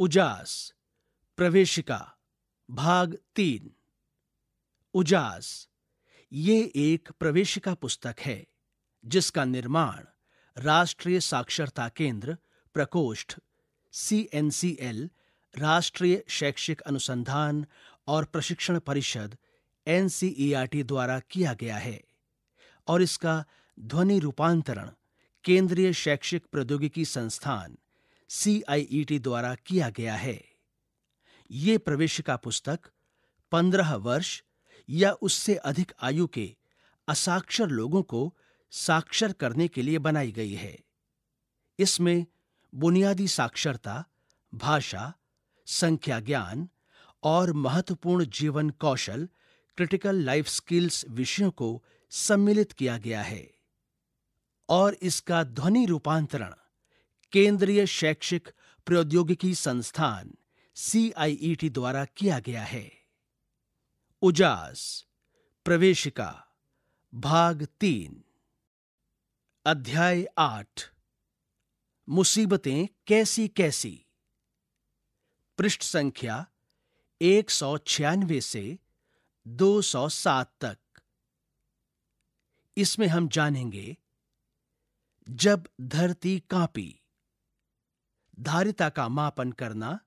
उजास प्रवेशिका भाग तीन उजास ये एक प्रवेशिका पुस्तक है जिसका निर्माण राष्ट्रीय साक्षरता केंद्र प्रकोष्ठ सीएनसीएल राष्ट्रीय शैक्षिक अनुसंधान और प्रशिक्षण परिषद एनसीईआरटी e द्वारा किया गया है और इसका ध्वनि रूपांतरण केंद्रीय शैक्षिक प्रौद्योगिकी संस्थान सीआईईटी e द्वारा किया गया है ये प्रवेशिका पुस्तक पंद्रह वर्ष या उससे अधिक आयु के असाक्षर लोगों को साक्षर करने के लिए बनाई गई है इसमें बुनियादी साक्षरता भाषा संख्या ज्ञान और महत्वपूर्ण जीवन कौशल क्रिटिकल लाइफ स्किल्स विषयों को सम्मिलित किया गया है और इसका ध्वनि रूपांतरण केंद्रीय शैक्षिक प्रौद्योगिकी संस्थान सीआईईटी e द्वारा किया गया है उजास प्रवेशिका भाग तीन अध्याय आठ मुसीबतें कैसी कैसी पृष्ठ संख्या एक सौ छियानवे से दो सौ सात तक इसमें हम जानेंगे जब धरती कांपी धारिता का मापन करना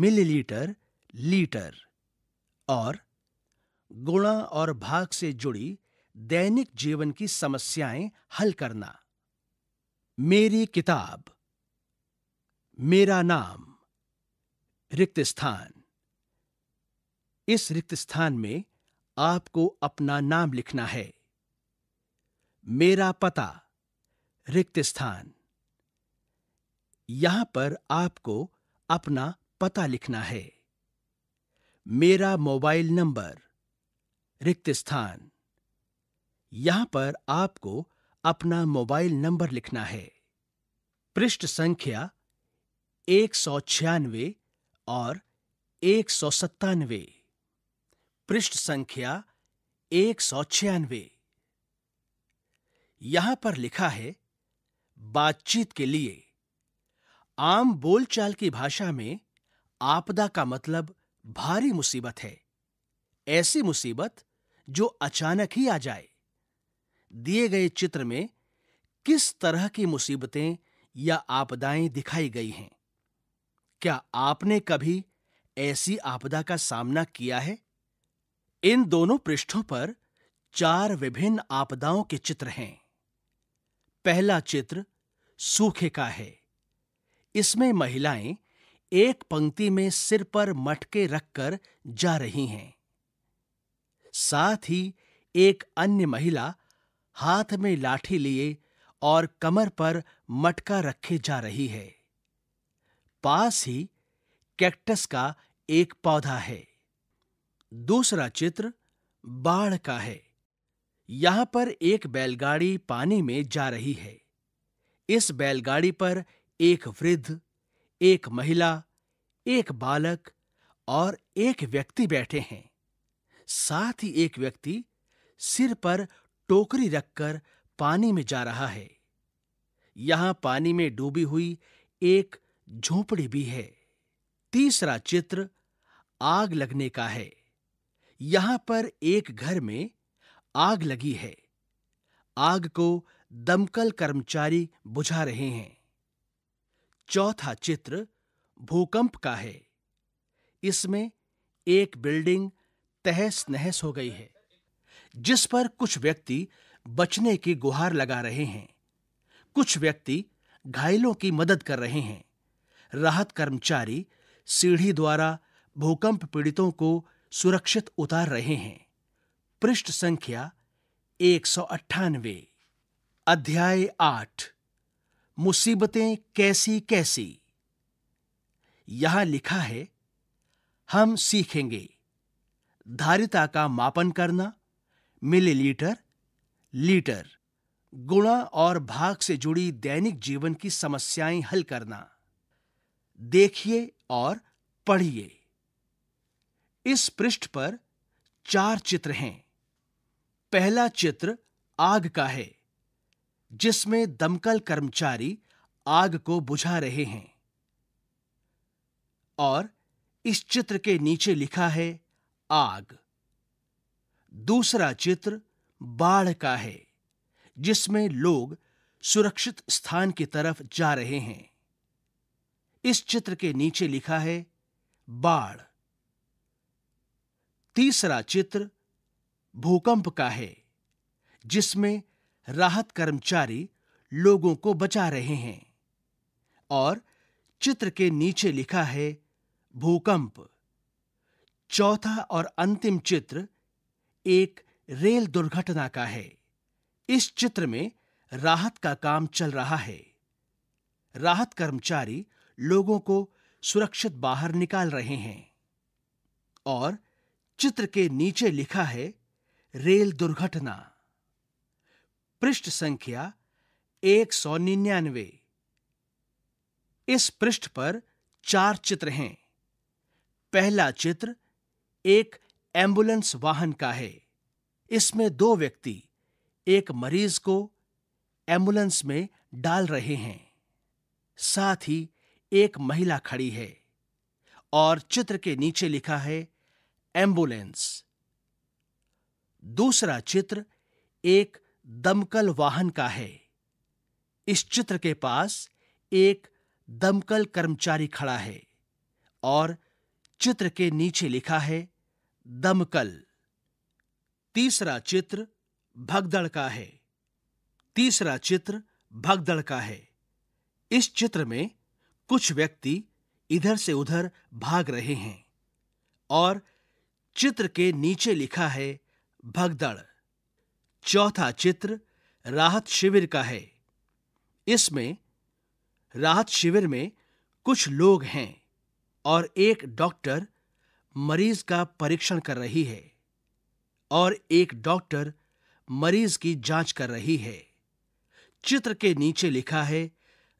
मिलीलीटर लीटर और गुणा और भाग से जुड़ी दैनिक जीवन की समस्याएं हल करना मेरी किताब मेरा नाम रिक्त स्थान इस रिक्त स्थान में आपको अपना नाम लिखना है मेरा पता रिक्त स्थान यहां पर आपको अपना पता लिखना है मेरा मोबाइल नंबर रिक्त स्थान यहां पर आपको अपना मोबाइल नंबर लिखना है पृष्ठ संख्या एक सौ छियानवे और एक सौ सत्तानवे पृष्ठ संख्या एक सौ छियानवे यहां पर लिखा है बातचीत के लिए आम बोलचाल की भाषा में आपदा का मतलब भारी मुसीबत है ऐसी मुसीबत जो अचानक ही आ जाए दिए गए चित्र में किस तरह की मुसीबतें या आपदाएं दिखाई गई हैं क्या आपने कभी ऐसी आपदा का सामना किया है इन दोनों पृष्ठों पर चार विभिन्न आपदाओं के चित्र हैं पहला चित्र सूखे का है इसमें महिलाएं एक पंक्ति में सिर पर मटके रखकर जा रही हैं साथ ही एक अन्य महिला हाथ में लाठी लिए और कमर पर मटका रखे जा रही है पास ही कैक्टस का एक पौधा है दूसरा चित्र बाढ़ का है यहां पर एक बैलगाड़ी पानी में जा रही है इस बैलगाड़ी पर एक वृद्ध एक महिला एक बालक और एक व्यक्ति बैठे हैं साथ ही एक व्यक्ति सिर पर टोकरी रखकर पानी में जा रहा है यहां पानी में डूबी हुई एक झोपड़ी भी है तीसरा चित्र आग लगने का है यहां पर एक घर में आग लगी है आग को दमकल कर्मचारी बुझा रहे हैं चौथा चित्र भूकंप का है इसमें एक बिल्डिंग तहस नहस हो गई है जिस पर कुछ व्यक्ति बचने की गुहार लगा रहे हैं कुछ व्यक्ति घायलों की मदद कर रहे हैं राहत कर्मचारी सीढ़ी द्वारा भूकंप पीड़ितों को सुरक्षित उतार रहे हैं पृष्ठ संख्या एक अध्याय आठ मुसीबतें कैसी कैसी यहां लिखा है हम सीखेंगे धारिता का मापन करना मिलीलीटर लीटर गुणा और भाग से जुड़ी दैनिक जीवन की समस्याएं हल करना देखिए और पढ़िए इस पृष्ठ पर चार चित्र हैं पहला चित्र आग का है जिसमें दमकल कर्मचारी आग को बुझा रहे हैं और इस चित्र के नीचे लिखा है आग दूसरा चित्र बाढ़ का है जिसमें लोग सुरक्षित स्थान की तरफ जा रहे हैं इस चित्र के नीचे लिखा है बाढ़ तीसरा चित्र भूकंप का है जिसमें राहत कर्मचारी लोगों को बचा रहे हैं और चित्र के नीचे लिखा है भूकंप चौथा और अंतिम चित्र एक रेल दुर्घटना का है इस चित्र में राहत का काम चल रहा है राहत कर्मचारी लोगों को सुरक्षित बाहर निकाल रहे हैं और चित्र के नीचे लिखा है रेल दुर्घटना पृष्ठ संख्या एक सौ निन्यानवे इस पृष्ठ पर चार चित्र हैं पहला चित्र एक एम्बुलेंस वाहन का है इसमें दो व्यक्ति एक मरीज को एम्बुलेंस में डाल रहे हैं साथ ही एक महिला खड़ी है और चित्र के नीचे लिखा है एम्बुलेंस दूसरा चित्र एक दमकल वाहन का है इस चित्र के पास एक दमकल कर्मचारी खड़ा है और चित्र के नीचे लिखा है दमकल तीसरा चित्र भगदड़ का है तीसरा चित्र भगदड़ का है इस चित्र में कुछ व्यक्ति इधर से उधर भाग रहे हैं और चित्र के नीचे लिखा है भगदड़ चौथा चित्र राहत शिविर का है इसमें राहत शिविर में कुछ लोग हैं और एक डॉक्टर मरीज का परीक्षण कर रही है और एक डॉक्टर मरीज की जांच कर रही है चित्र के नीचे लिखा है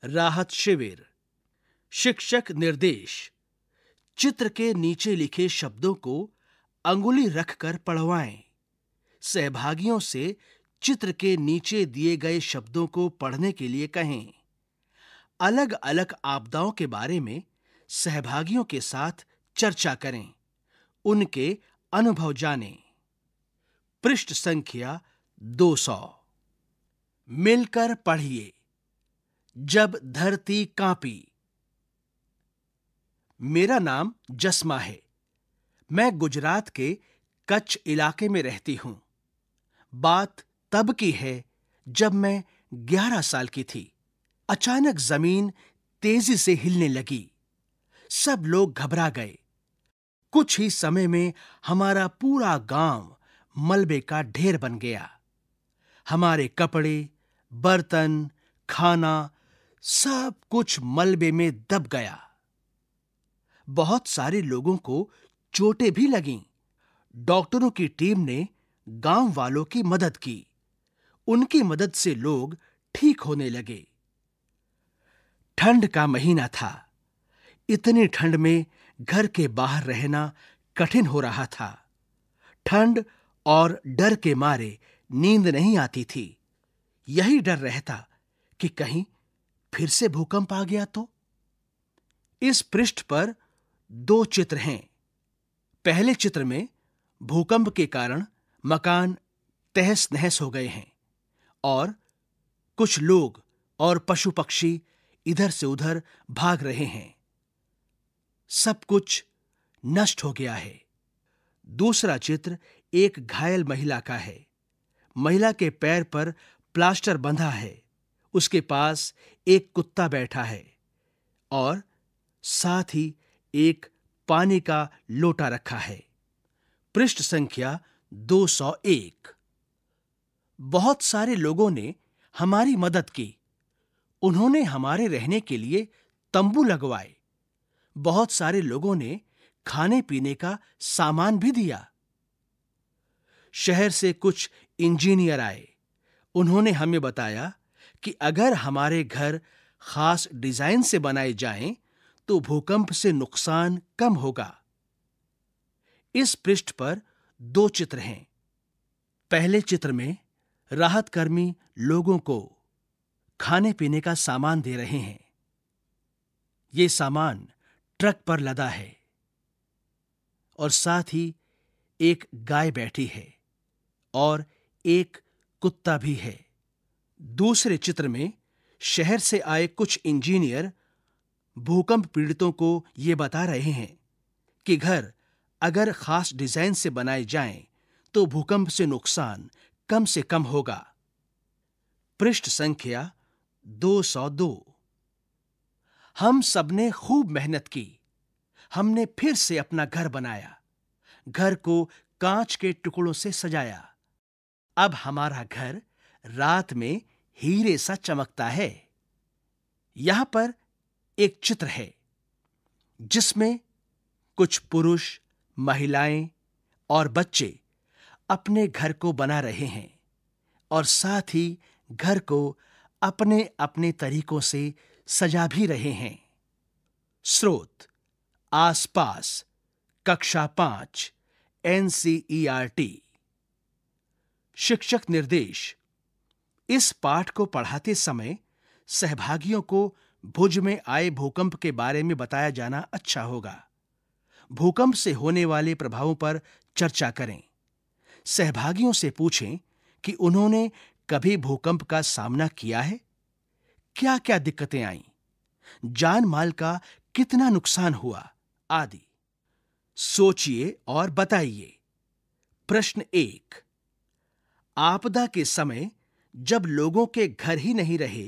राहत शिविर शिक्षक निर्देश चित्र के नीचे लिखे शब्दों को अंगुली रखकर पढ़वाएं सहभागियों से चित्र के नीचे दिए गए शब्दों को पढ़ने के लिए कहें अलग अलग आपदाओं के बारे में सहभागियों के साथ चर्चा करें उनके अनुभव जानें पृष्ठ संख्या 200 मिलकर पढ़िए जब धरती कांपी मेरा नाम जस्मा है मैं गुजरात के कच्छ इलाके में रहती हूं बात तब की है जब मैं ग्यारह साल की थी अचानक जमीन तेजी से हिलने लगी सब लोग घबरा गए कुछ ही समय में हमारा पूरा गांव मलबे का ढेर बन गया हमारे कपड़े बर्तन खाना सब कुछ मलबे में दब गया बहुत सारे लोगों को चोटें भी लगीं डॉक्टरों की टीम ने गांव वालों की मदद की उनकी मदद से लोग ठीक होने लगे ठंड का महीना था इतनी ठंड में घर के बाहर रहना कठिन हो रहा था ठंड और डर के मारे नींद नहीं आती थी यही डर रहता कि कहीं फिर से भूकंप आ गया तो इस पृष्ठ पर दो चित्र हैं पहले चित्र में भूकंप के कारण मकान तहस नहस हो गए हैं और कुछ लोग और पशु पक्षी इधर से उधर भाग रहे हैं सब कुछ नष्ट हो गया है दूसरा चित्र एक घायल महिला का है महिला के पैर पर प्लास्टर बंधा है उसके पास एक कुत्ता बैठा है और साथ ही एक पानी का लोटा रखा है पृष्ठ संख्या 201 बहुत सारे लोगों ने हमारी मदद की उन्होंने हमारे रहने के लिए तंबू लगवाए बहुत सारे लोगों ने खाने पीने का सामान भी दिया शहर से कुछ इंजीनियर आए उन्होंने हमें बताया कि अगर हमारे घर खास डिजाइन से बनाए जाएं तो भूकंप से नुकसान कम होगा इस पृष्ठ पर दो चित्र हैं पहले चित्र में राहत कर्मी लोगों को खाने पीने का सामान दे रहे हैं ये सामान ट्रक पर लदा है और साथ ही एक गाय बैठी है और एक कुत्ता भी है दूसरे चित्र में शहर से आए कुछ इंजीनियर भूकंप पीड़ितों को ये बता रहे हैं कि घर अगर खास डिजाइन से बनाए जाएं, तो भूकंप से नुकसान कम से कम होगा पृष्ठ संख्या 202 हम सबने खूब मेहनत की हमने फिर से अपना घर बनाया घर को कांच के टुकड़ों से सजाया अब हमारा घर रात में हीरे सा चमकता है यहां पर एक चित्र है जिसमें कुछ पुरुष महिलाएं और बच्चे अपने घर को बना रहे हैं और साथ ही घर को अपने अपने तरीकों से सजा भी रहे हैं स्रोत आसपास कक्षा पांच एनसीईआरटी शिक्षक निर्देश इस पाठ को पढ़ाते समय सहभागियों को भुज में आए भूकंप के बारे में बताया जाना अच्छा होगा भूकंप से होने वाले प्रभावों पर चर्चा करें सहभागियों से पूछें कि उन्होंने कभी भूकंप का सामना किया है क्या क्या दिक्कतें आईं जान माल का कितना नुकसान हुआ आदि सोचिए और बताइए प्रश्न एक आपदा के समय जब लोगों के घर ही नहीं रहे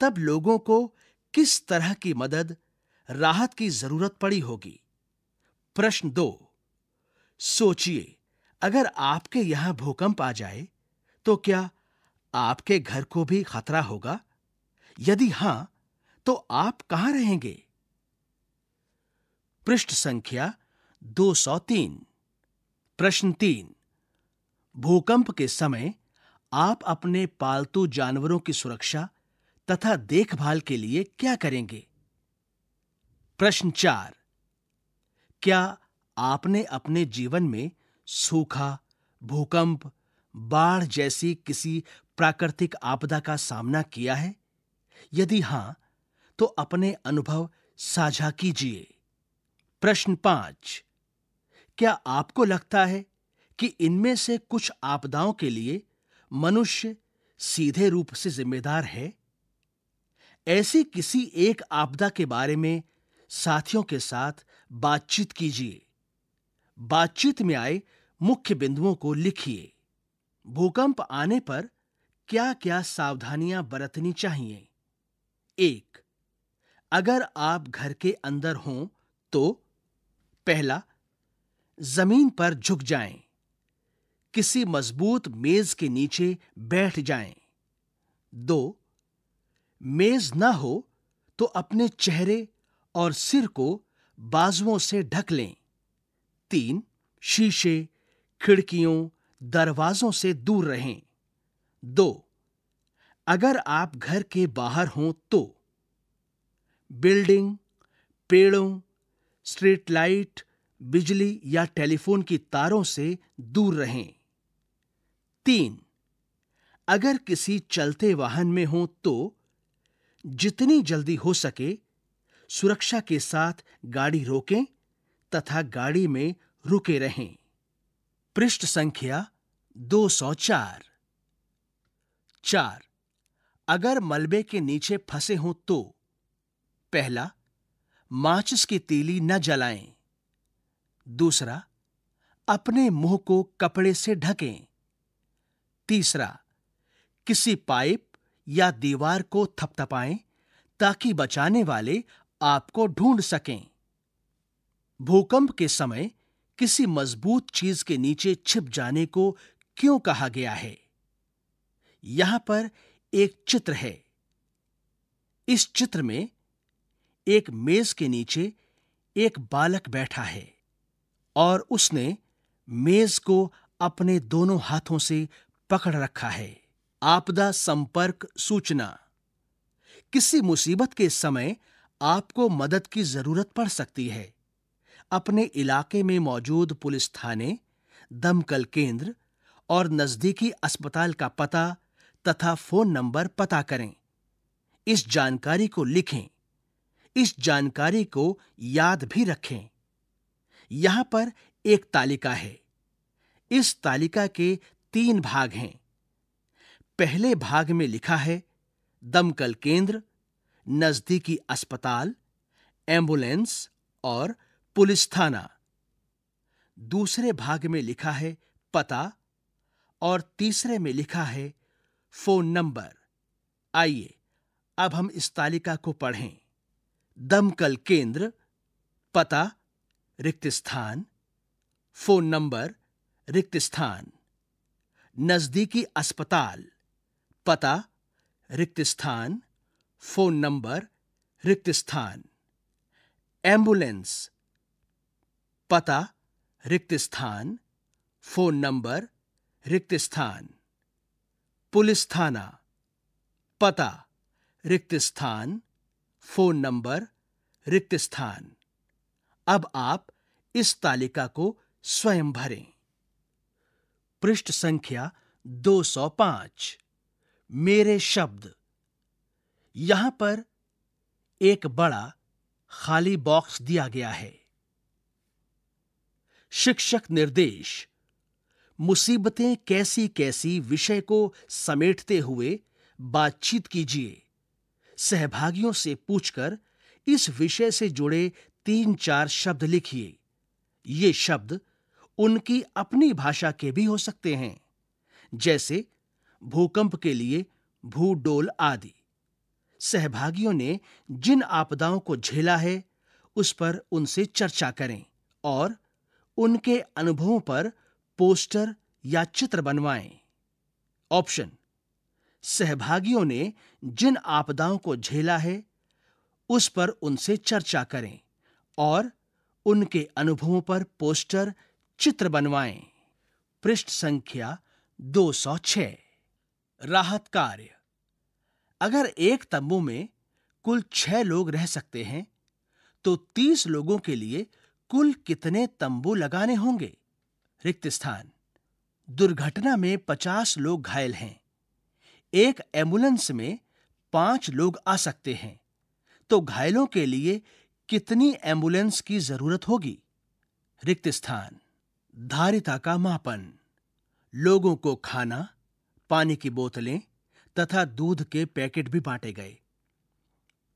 तब लोगों को किस तरह की मदद राहत की जरूरत पड़ी होगी प्रश्न दो सोचिए अगर आपके यहां भूकंप आ जाए तो क्या आपके घर को भी खतरा होगा यदि हां तो आप कहां रहेंगे पृष्ठ संख्या 203 प्रश्न तीन भूकंप के समय आप अपने पालतू जानवरों की सुरक्षा तथा देखभाल के लिए क्या करेंगे प्रश्न चार क्या आपने अपने जीवन में सूखा भूकंप बाढ़ जैसी किसी प्राकृतिक आपदा का सामना किया है यदि हां तो अपने अनुभव साझा कीजिए प्रश्न पांच क्या आपको लगता है कि इनमें से कुछ आपदाओं के लिए मनुष्य सीधे रूप से जिम्मेदार है ऐसी किसी एक आपदा के बारे में साथियों के साथ बातचीत कीजिए बातचीत में आए मुख्य बिंदुओं को लिखिए भूकंप आने पर क्या क्या सावधानियां बरतनी चाहिए एक अगर आप घर के अंदर हों तो पहला जमीन पर झुक जाएं, किसी मजबूत मेज के नीचे बैठ जाएं। दो मेज ना हो तो अपने चेहरे और सिर को बाजुओं से ढक लें तीन शीशे खिड़कियों दरवाजों से दूर रहें दो अगर आप घर के बाहर हों तो बिल्डिंग पेड़ों स्ट्रीट लाइट बिजली या टेलीफोन की तारों से दूर रहें तीन अगर किसी चलते वाहन में हो तो जितनी जल्दी हो सके सुरक्षा के साथ गाड़ी रोकें तथा गाड़ी में रुके रहें पृष्ठ संख्या 204 चार अगर मलबे के नीचे फंसे हों तो पहला माचिस की तीली न जलाएं दूसरा अपने मुंह को कपड़े से ढकें तीसरा किसी पाइप या दीवार को थपथपाएं ताकि बचाने वाले आपको ढूंढ सकें भूकंप के समय किसी मजबूत चीज के नीचे छिप जाने को क्यों कहा गया है यहां पर एक चित्र है इस चित्र में एक मेज के नीचे एक बालक बैठा है और उसने मेज को अपने दोनों हाथों से पकड़ रखा है आपदा संपर्क सूचना किसी मुसीबत के समय आपको मदद की जरूरत पड़ सकती है अपने इलाके में मौजूद पुलिस थाने दमकल केंद्र और नजदीकी अस्पताल का पता तथा फोन नंबर पता करें इस जानकारी को लिखें इस जानकारी को याद भी रखें यहां पर एक तालिका है इस तालिका के तीन भाग हैं पहले भाग में लिखा है दमकल केंद्र नजदीकी अस्पताल एम्बुलेंस और पुलिस थाना दूसरे भाग में लिखा है पता और तीसरे में लिखा है फोन नंबर आइए अब हम इस तालिका को पढ़ें दमकल केंद्र पता रिक्त स्थान फोन नंबर रिक्त स्थान नजदीकी अस्पताल पता रिक्त स्थान फोन नंबर रिक्त स्थान एम्बुलेंस पता रिक्त स्थान फोन नंबर रिक्त स्थान पुलिस थाना पता रिक्त स्थान फोन नंबर रिक्त स्थान अब आप इस तालिका को स्वयं भरें पृष्ठ संख्या 205 मेरे शब्द यहां पर एक बड़ा खाली बॉक्स दिया गया है शिक्षक निर्देश मुसीबतें कैसी कैसी विषय को समेटते हुए बातचीत कीजिए सहभागियों से पूछकर इस विषय से जुड़े तीन चार शब्द लिखिए ये शब्द उनकी अपनी भाषा के भी हो सकते हैं जैसे भूकंप के लिए भूडोल आदि सहभागियों ने जिन आपदाओं को झेला है उस पर उनसे चर्चा करें और उनके अनुभवों पर पोस्टर या चित्र बनवाएं ऑप्शन सहभागियों ने जिन आपदाओं को झेला है उस पर उनसे चर्चा करें और उनके अनुभवों पर पोस्टर चित्र बनवाएं पृष्ठ संख्या 206 राहत कार्य अगर एक तंबू में कुल छह लोग रह सकते हैं तो तीस लोगों के लिए कुल कितने तंबू लगाने होंगे रिक्त स्थान दुर्घटना में पचास लोग घायल हैं एक एम्बुलेंस में पांच लोग आ सकते हैं तो घायलों के लिए कितनी एम्बुलेंस की जरूरत होगी रिक्त स्थान धारिता का मापन लोगों को खाना पानी की बोतलें तथा दूध के पैकेट भी बांटे गए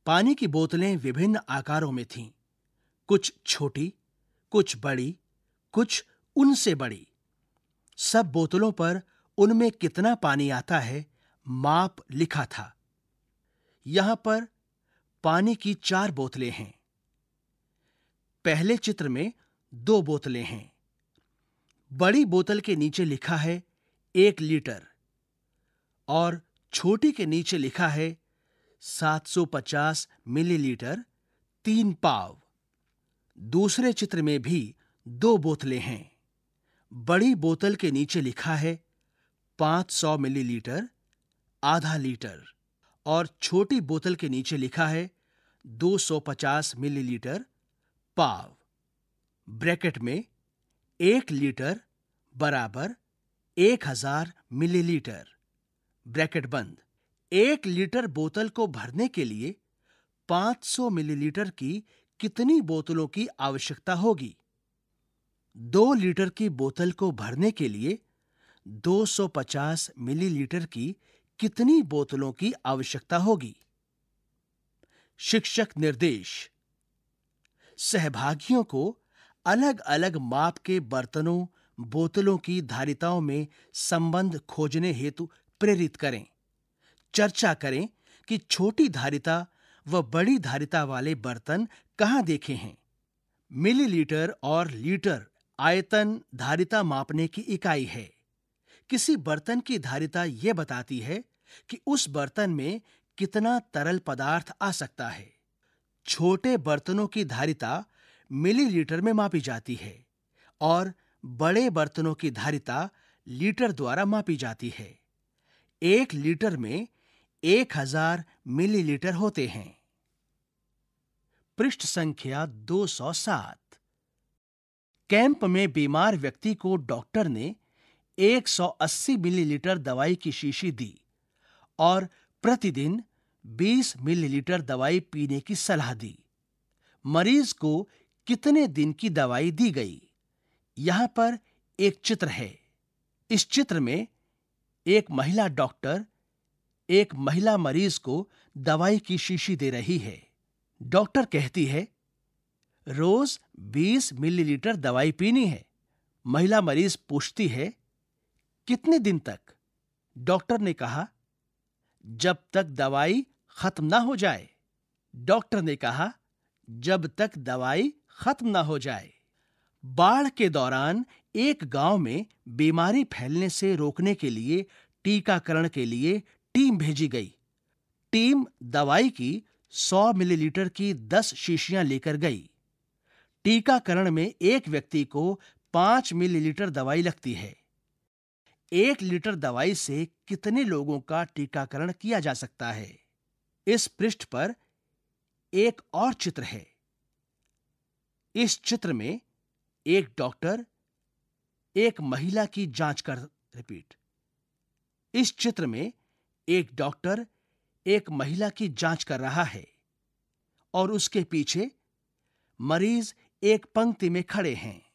पानी की बोतलें विभिन्न आकारों में थीं कुछ छोटी कुछ बड़ी कुछ उनसे बड़ी सब बोतलों पर उनमें कितना पानी आता है माप लिखा था यहां पर पानी की चार बोतलें हैं पहले चित्र में दो बोतलें हैं बड़ी बोतल के नीचे लिखा है एक लीटर और छोटी के नीचे लिखा है 750 मिलीलीटर तीन पाव दूसरे चित्र में भी दो बोतलें हैं बड़ी बोतल के नीचे लिखा है 500 मिलीलीटर आधा लीटर और छोटी बोतल के नीचे लिखा है 250 मिलीलीटर पाव ब्रैकेट में एक लीटर बराबर 1000 मिलीलीटर ब्रैकेट बंद एक लीटर बोतल को भरने के लिए 500 मिलीलीटर की कितनी बोतलों की आवश्यकता होगी दो लीटर की बोतल को भरने के लिए 250 मिलीलीटर की कितनी बोतलों की आवश्यकता होगी शिक्षक निर्देश सहभागियों को अलग-अलग माप के बर्तनों बोतलों की धारिताओं में संबंध खोजने हेतु प्रेरित करें चर्चा करें कि छोटी धारिता व बड़ी धारिता वाले बर्तन कहाँ देखे हैं मिलीलीटर और लीटर आयतन धारिता मापने की इकाई है किसी बर्तन की धारिता यह बताती है कि उस बर्तन में कितना तरल पदार्थ आ सकता है छोटे बर्तनों की धारिता मिलीलीटर में मापी जाती है और बड़े बर्तनों की धारिता लीटर द्वारा मापी जाती है एक लीटर में एक हजार मिलीलीटर होते हैं पृष्ठ संख्या 207 कैंप में बीमार व्यक्ति को डॉक्टर ने 180 मिलीलीटर दवाई की शीशी दी और प्रतिदिन 20 मिलीलीटर दवाई पीने की सलाह दी मरीज को कितने दिन की दवाई दी गई यहां पर एक चित्र है इस चित्र में एक महिला डॉक्टर एक महिला मरीज को दवाई की शीशी दे रही है डॉक्टर कहती है रोज 20 मिलीलीटर दवाई पीनी है महिला मरीज पूछती है कितने दिन तक डॉक्टर ने कहा जब तक दवाई खत्म ना हो जाए डॉक्टर ने कहा जब तक दवाई खत्म ना हो जाए बाढ़ के दौरान एक गांव में बीमारी फैलने से रोकने के लिए टीकाकरण के लिए टीम भेजी गई टीम दवाई की 100 मिलीलीटर की 10 शीशियां लेकर गई टीकाकरण में एक व्यक्ति को 5 मिलीलीटर दवाई लगती है एक लीटर दवाई से कितने लोगों का टीकाकरण किया जा सकता है इस पृष्ठ पर एक और चित्र है इस चित्र में एक डॉक्टर एक महिला की जांच कर रिपीट इस चित्र में एक डॉक्टर एक महिला की जांच कर रहा है और उसके पीछे मरीज एक पंक्ति में खड़े हैं